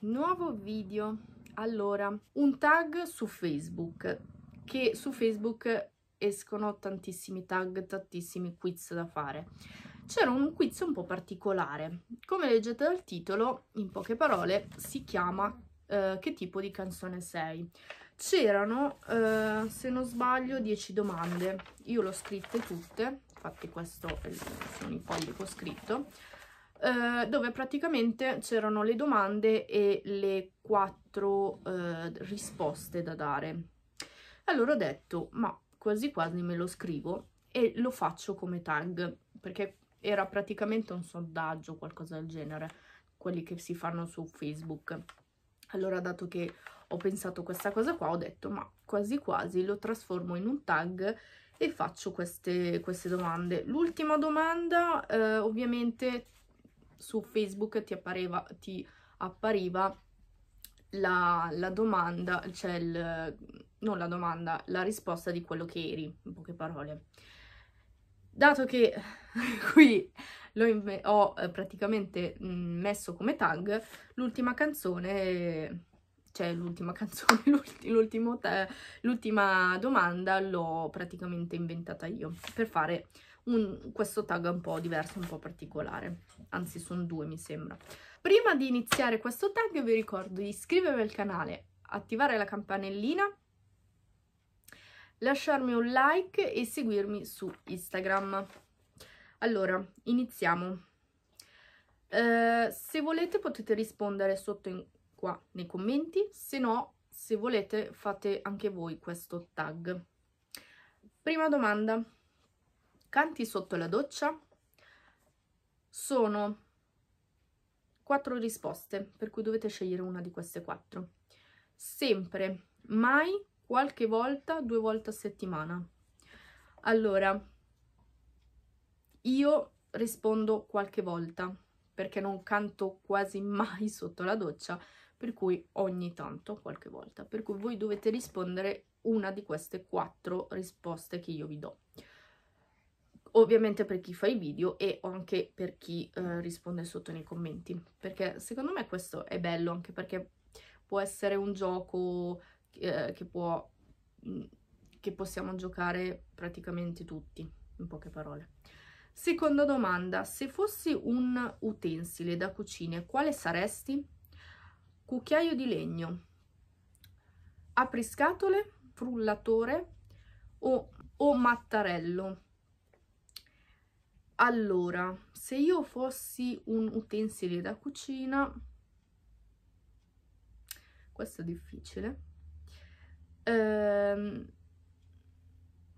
nuovo video allora un tag su facebook che su facebook escono tantissimi tag tantissimi quiz da fare c'era un quiz un po' particolare come leggete dal titolo in poche parole si chiama eh, che tipo di canzone sei c'erano eh, se non sbaglio 10 domande io l'ho scritte tutte infatti questo sono i fogli che ho scritto eh, dove praticamente c'erano le domande e le quattro eh, risposte da dare. Allora ho detto, ma quasi quasi me lo scrivo e lo faccio come tag, perché era praticamente un sondaggio, o qualcosa del genere, quelli che si fanno su Facebook. Allora, dato che ho pensato questa cosa qua, ho detto, ma quasi quasi lo trasformo in un tag e faccio queste, queste domande. L'ultima domanda, eh, ovviamente, su Facebook ti, appareva, ti appariva la, la, domanda, cioè il, non la domanda, la risposta di quello che eri, in poche parole. Dato che qui ho eh, praticamente mm, messo come tag l'ultima canzone, cioè l'ultima canzone, l'ultima domanda l'ho praticamente inventata io per fare un, questo tag un po' diverso, un po' particolare, anzi sono due mi sembra. Prima di iniziare questo tag vi ricordo di iscrivervi al canale, attivare la campanellina, lasciarmi un like e seguirmi su Instagram. Allora, iniziamo. Eh, se volete potete rispondere sotto in, qua nei commenti, se no, se volete fate anche voi questo tag. Prima domanda, Canti sotto la doccia sono quattro risposte, per cui dovete scegliere una di queste quattro. Sempre, mai, qualche volta, due volte a settimana. Allora, io rispondo qualche volta, perché non canto quasi mai sotto la doccia, per cui ogni tanto, qualche volta. Per cui voi dovete rispondere una di queste quattro risposte che io vi do ovviamente per chi fa i video e anche per chi eh, risponde sotto nei commenti, perché secondo me questo è bello, anche perché può essere un gioco eh, che, può, mm, che possiamo giocare praticamente tutti, in poche parole. Seconda domanda, se fossi un utensile da cucina, quale saresti? Cucchiaio di legno, apriscatole, frullatore o, o mattarello? allora se io fossi un utensile da cucina questo è difficile ehm,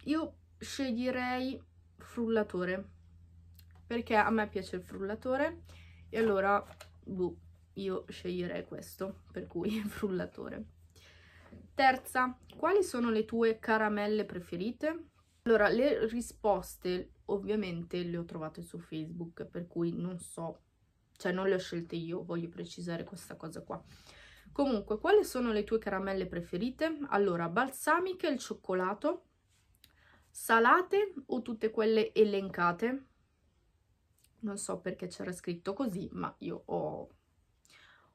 io sceglierei frullatore perché a me piace il frullatore e allora boh, io sceglierei questo per cui frullatore terza quali sono le tue caramelle preferite allora, le risposte ovviamente le ho trovate su Facebook, per cui non so, cioè non le ho scelte io, voglio precisare questa cosa qua. Comunque, quali sono le tue caramelle preferite? Allora, balsamiche, il cioccolato, salate o tutte quelle elencate? Non so perché c'era scritto così, ma io ho,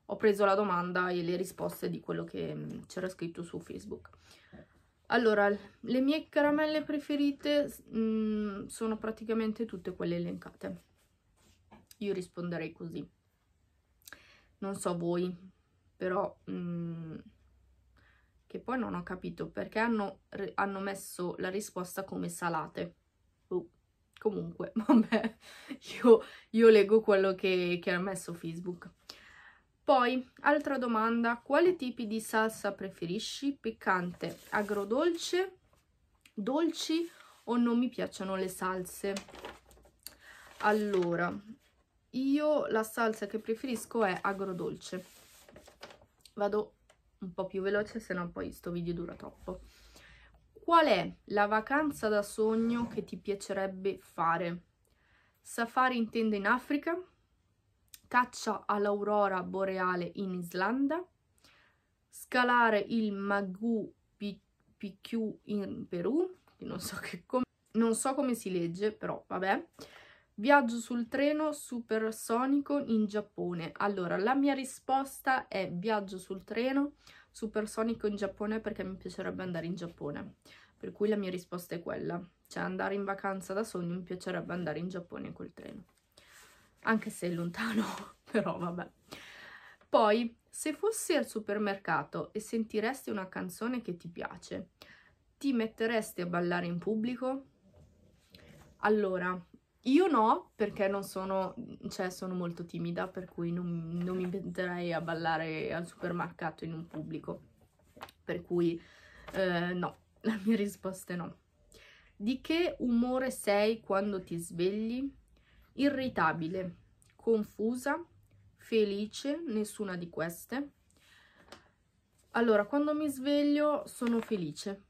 ho preso la domanda e le risposte di quello che mm, c'era scritto su Facebook. Allora, le mie caramelle preferite mh, mm, sono praticamente tutte quelle elencate. Io risponderei così. Non so voi, però... Mh, mm, che poi non ho capito perché hanno, hanno messo la risposta come salate. Uh, comunque, vabbè, io, io leggo quello che, che ha messo Facebook. Poi, altra domanda, quali tipi di salsa preferisci? Piccante, agrodolce, dolci o non mi piacciono le salse? Allora, io la salsa che preferisco è agrodolce. Vado un po' più veloce, se no poi sto video dura troppo. Qual è la vacanza da sogno che ti piacerebbe fare? Safari intende in Africa, caccia all'aurora boreale in Islanda, scalare il Magu Picchu in Perù, non so, non so come si legge, però vabbè. Viaggio sul treno supersonico in Giappone. Allora, la mia risposta è viaggio sul treno supersonico in Giappone perché mi piacerebbe andare in Giappone. Per cui la mia risposta è quella. Cioè andare in vacanza da sogno mi piacerebbe andare in Giappone col treno anche se è lontano, però vabbè. Poi, se fossi al supermercato e sentiresti una canzone che ti piace, ti metteresti a ballare in pubblico? Allora, io no, perché non sono, cioè sono molto timida, per cui non, non mi metterei a ballare al supermercato in un pubblico. Per cui eh, no, la mia risposta è no. Di che umore sei quando ti svegli? irritabile, confusa, felice, nessuna di queste. Allora, quando mi sveglio sono felice,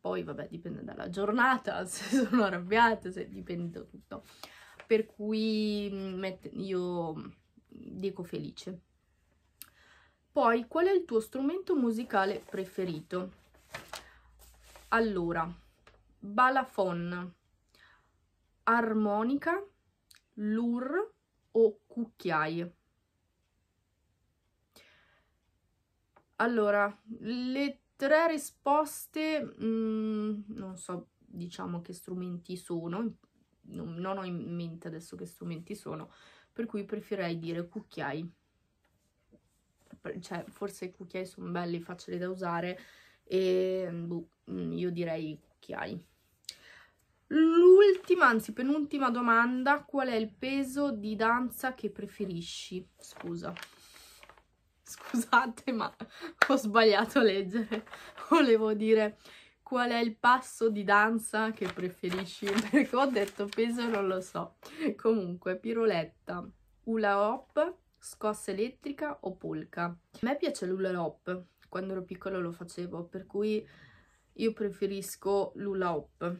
poi vabbè dipende dalla giornata, se sono arrabbiata, se dipende da tutto. Per cui mm, io mm, dico felice. Poi, qual è il tuo strumento musicale preferito? Allora, balafon, armonica, lur o cucchiai. Allora, le tre risposte, mh, mm, non so diciamo che strumenti sono, non, non, ho in mente adesso che strumenti sono, per cui preferirei dire cucchiai. Cioè, forse i cucchiai sono belli, facili da usare e boh, mm, io direi cucchiai. L ultima, anzi penultima domanda, qual è il peso di danza che preferisci? Scusa. Scusate, ma ho sbagliato a leggere. Volevo dire qual è il passo di danza che preferisci, perché ho detto peso non lo so. Comunque, piroletta, hula hop, scossa elettrica o polka. A me piace l'hula hop, quando ero piccola lo facevo, per cui io preferisco l'hula hop.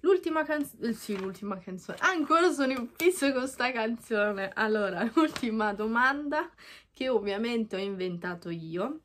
L'ultima canzone, eh, sì, l'ultima canzone, ancora sono in fisso con sta canzone. Allora, l'ultima domanda che ovviamente ho inventato io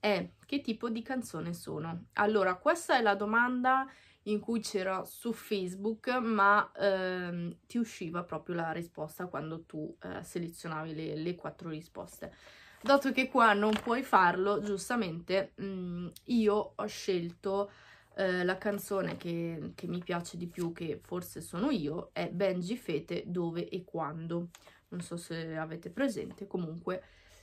è che tipo di canzone sono? Allora, questa è la domanda in cui c'era su Facebook, ma ehm, ti usciva proprio la risposta quando tu eh, selezionavi le, le, quattro risposte. Dato che qua non puoi farlo, giustamente mh, mm, io ho scelto eh, la canzone che, che mi piace di più, che forse sono io, è Benji Fete Dove e Quando. Non so se avete presente, comunque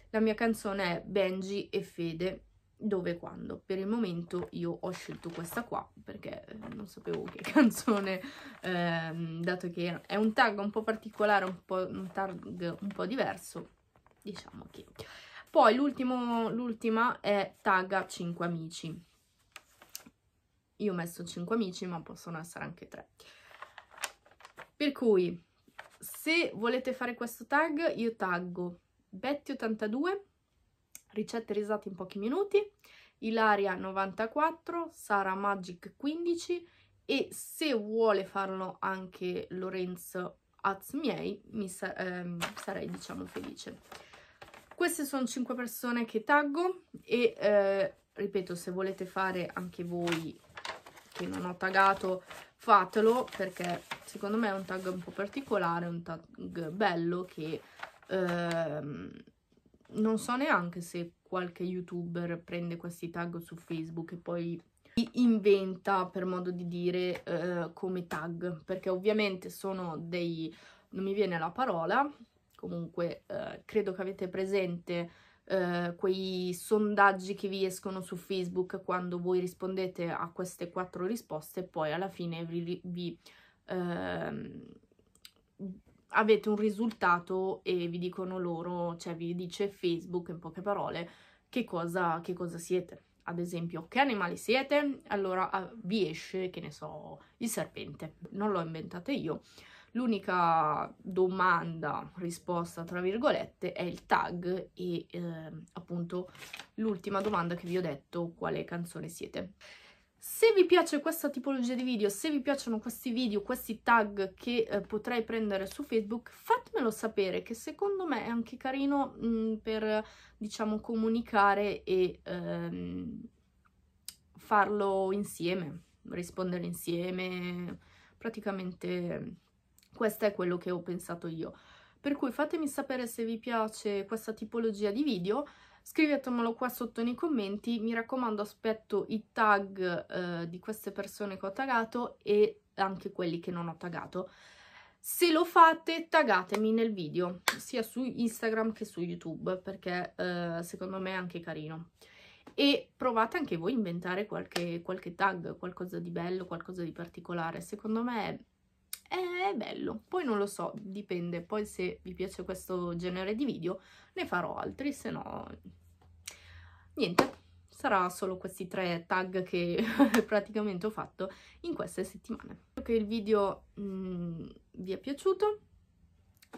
la mia canzone è Benji e Fede Dove e Quando. Per il momento io ho scelto questa qua perché eh, non sapevo che canzone, ehm, dato che è un tag un po' particolare, un, po', un tag un po' diverso, diciamo che... Poi l'ultima è Taga 5 Amici io ho messo 5 amici, ma possono essere anche 3. Per cui, se volete fare questo tag, io taggo Betty82, ricette risate in pochi minuti, Ilaria94, Sara Magic 15 e se vuole farlo anche Lorenzo Azmiei, mi sa ehm, sarei diciamo felice. Queste sono 5 persone che taggo e eh, ripeto se volete fare anche voi cui non ho pagato fatelo perché secondo me è un tag un po' particolare, un tag bello che ehm, non so neanche se qualche youtuber prende questi tag su Facebook e poi li inventa per modo di dire eh, come tag perché ovviamente sono dei non mi viene la parola comunque eh, credo che avete presente eh, quei sondaggi che vi escono su Facebook quando voi rispondete a queste quattro risposte poi alla fine vi, vi ehm, avete un risultato e vi dicono loro, cioè vi dice Facebook in poche parole che cosa, che cosa siete. Ad esempio, che animali siete? Allora ah, vi esce, che ne so, il serpente. Non l'ho inventato io, L'unica domanda, risposta tra virgolette, è il tag e eh, appunto l'ultima domanda che vi ho detto quale canzone siete. Se vi piace questa tipologia di video, se vi piacciono questi video, questi tag che eh, potrei prendere su Facebook, fatemelo sapere che secondo me è anche carino mh, mm, per, diciamo, comunicare e ehm, farlo insieme, rispondere insieme, praticamente questo è quello che ho pensato io. Per cui fatemi sapere se vi piace questa tipologia di video, scrivetemelo qua sotto nei commenti, mi raccomando aspetto i tag eh, di queste persone che ho tagato e anche quelli che non ho tagato. Se lo fate taggatemi nel video, sia su Instagram che su YouTube, perché eh, secondo me è anche carino. E provate anche voi a inventare qualche, qualche tag, qualcosa di bello, qualcosa di particolare. Secondo me è bello, poi non lo so, dipende, poi se vi piace questo genere di video ne farò altri, se no niente, sarà solo questi tre tag che praticamente ho fatto in queste settimane. Spero che il video mh, mm, vi è piaciuto,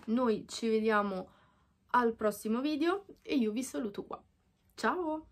noi ci vediamo al prossimo video e io vi saluto qua. Ciao!